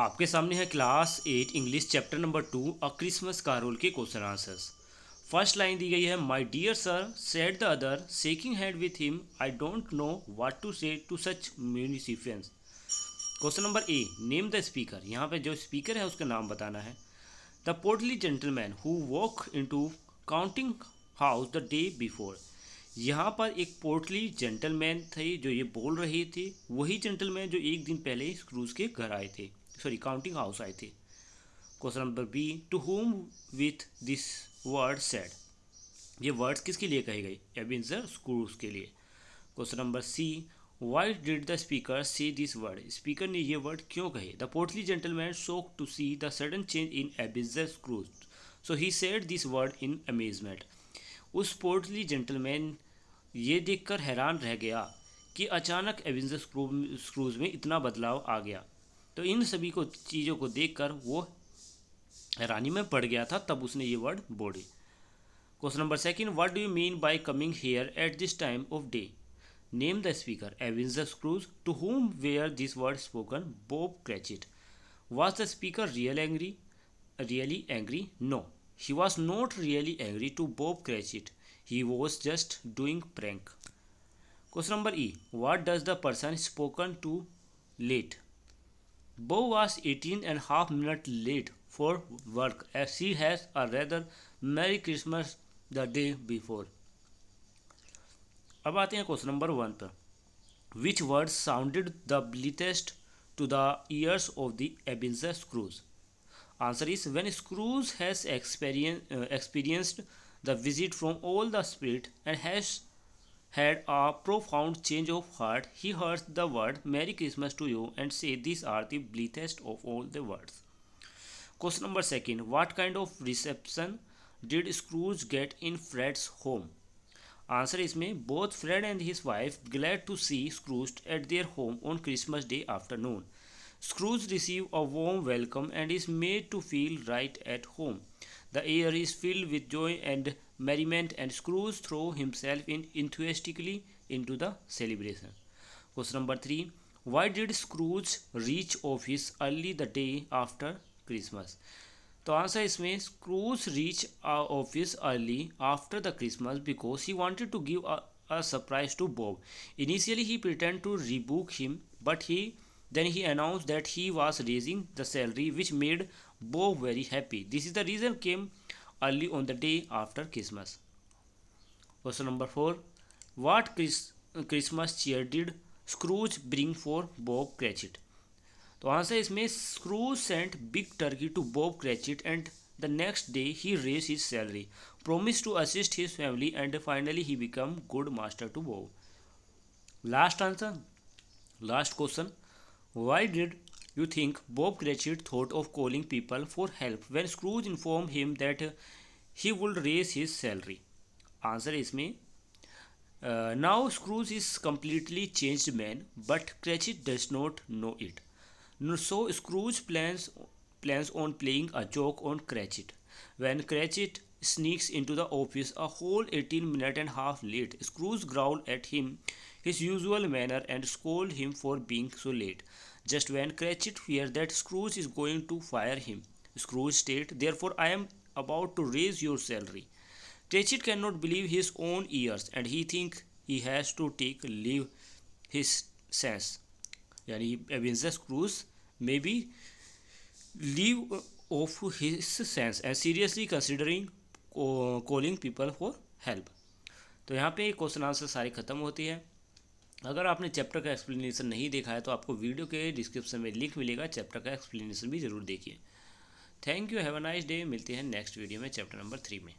आपके सामने है class eight English chapter number two a Christmas carol के क्वेश्चन आंसर्स फर्स्ट लाइन दी गई है my dear sir said the other shaking hand with him I don't know what to say to such munificence question number A name the speaker यहाँ पे जो speaker है उसका नाम बताना है the portly gentleman who walk into counting house the day before यहाँ पर एक पोर्टली जेंटलमैन थे जो ये बोल रहे थे वही जेंटलमैन जो एक दिन पहले इस क्रूज़ के घर आए थे सॉरी काउंटिंग हाउस आए थे question number B to whom with this word said ये वर्ड्स किसके लिए कहे गए एबिन्सर स्क्रूज के लिए question number C why did the speaker say this word speaker ने ये वर्ड क्यों कहे the portly gentleman shocked to see the sudden change in Ebenezer Scrooge so he said this word in amazement उस portly gentleman ये देखकर हैरान रह गया कि अचानक एवेंजर स्क्रूज में इतना बदलाव आ गया तो इन सभी को चीज़ों को देखकर वो हैरानी में पड़ गया था तब उसने ये वर्ड बोले question number second what do you mean by coming here at this time of day name the speaker Ebenezer Scrooge to whom where this word spoken Bob Cratchit was the speaker real angry really angry no he was not really angry to Cratch Cratchit he was just doing prank question number E what does the person spoken to let Bo was 18 and a half minutes late for work as she has a rather Merry Christmas the day before. अब आते हैं question number one पर which word sounded the blithest to the ears of the Ebenezer Scrooge answer is when Scrooge has experienced the visit from all the spirit and has had a profound change of heart. He heard the word Merry Christmas to you and said these are the blithest of all the words. Question number second. What kind of reception did Scrooge get in Fred's home? Answer is Me. both Fred and his wife glad to see Scrooge at their home on Christmas Day afternoon. Scrooge receives a warm welcome and is made to feel right at home. The air is filled with joy and merriment and Scrooge throws himself in enthusiastically into the celebration. Question number 3. Why did Scrooge reach office early the day after Christmas? तो answer इसमें Scrooge reach office early after the Christmas because he wanted to give a surprise to Bob initially he pretend to rebuke him but he then he announced that he was raising the salary, which made Bob very happy. This is the reason came early on the day after Christmas. Question number four. What Christmas cheer did Scrooge bring for Bob Cratchit? The answer is may Scrooge sent big turkey to Bob Cratchit and the next day he raised his salary, promised to assist his family and finally he became good master to Bob. Last answer, last question. Why did you think Bob Cratchit thought of calling people for help when Scrooge informed him that he would raise his salary? Answer is me. Uh, now Scrooge is completely changed man, but Cratchit does not know it. So Scrooge plans plans on playing a joke on Cratchit. When Cratchit sneaks into the office a whole 18 minute and half late, Scrooge growls at him his usual manner and scold him for being so late. Just when Cratchit hears that Scrooge is going to fire him, Scrooge states, Therefore, I am about to raise your salary. Cratchit cannot believe his own ears and he thinks he has to take leave his sense. Yani, Ebenezer Scrooge may be leave of his sense and seriously considering calling people for help. तो यहाँ पे question answer सारी ख़त्म होती है अगर आपने chapter का एक्सप्लेनेशन नहीं देखा है तो आपको वीडियो के डिस्क्रिप्शन में लिंक मिलेगा चैप्टर का एक्सप्लेनेशन भी ज़रूर देखिए thank you have a nice day मिलते हैं नेक्स्ट वीडियो में चैप्टर नंबर थ्री में